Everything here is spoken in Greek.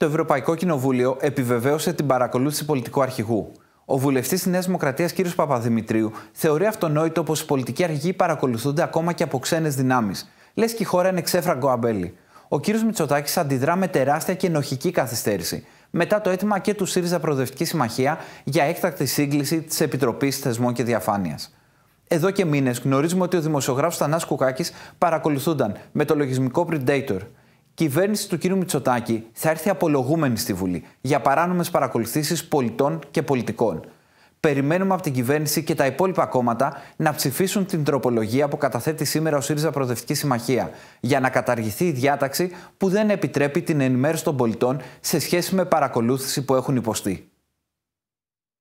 Το Ευρωπαϊκό Κοινοβούλιο επιβεβαίωσε την παρακολούθηση πολιτικού αρχηγού. Ο βουλευτής της Νέας Δημοκρατίας κ. Παπαδημητρίου θεωρεί αυτονόητο πως οι πολιτικοί αρχηγοί παρακολουθούνται ακόμα και από ξένες δυνάμεις. Λες και η χώρα είναι ξέφραγκο αμπέλι. Ο κ. Μητσοτάκης αντιδρά με τεράστια και ενοχική καθυστέρηση μετά το αίτημα και του ΣΥΡΙΖΑ Προοδευτική Συμμαχία για έκτακτη σύγκληση της Επιτροπής Θεσμών και Διαφάνειας. Εδώ και μήνες γνωρίζουμε ότι ο δημοσιογράφος Θανά Κουκάκης παρακολουθούνταν με το λογισμικό Predator κυβέρνηση του κ. Μητσοτάκη θα έρθει απολογούμενη στη Βουλή για παράνομες παρακολουθήσεις πολιτών και πολιτικών. Περιμένουμε από την κυβέρνηση και τα υπόλοιπα κόμματα να ψηφίσουν την τροπολογία που καταθέτει σήμερα ο ΣΥΡΙΖΑ Προοδευτική Συμμαχία για να καταργηθεί η διάταξη που δεν επιτρέπει την ενημέρωση των πολιτών σε σχέση με παρακολούθηση που έχουν υποστεί.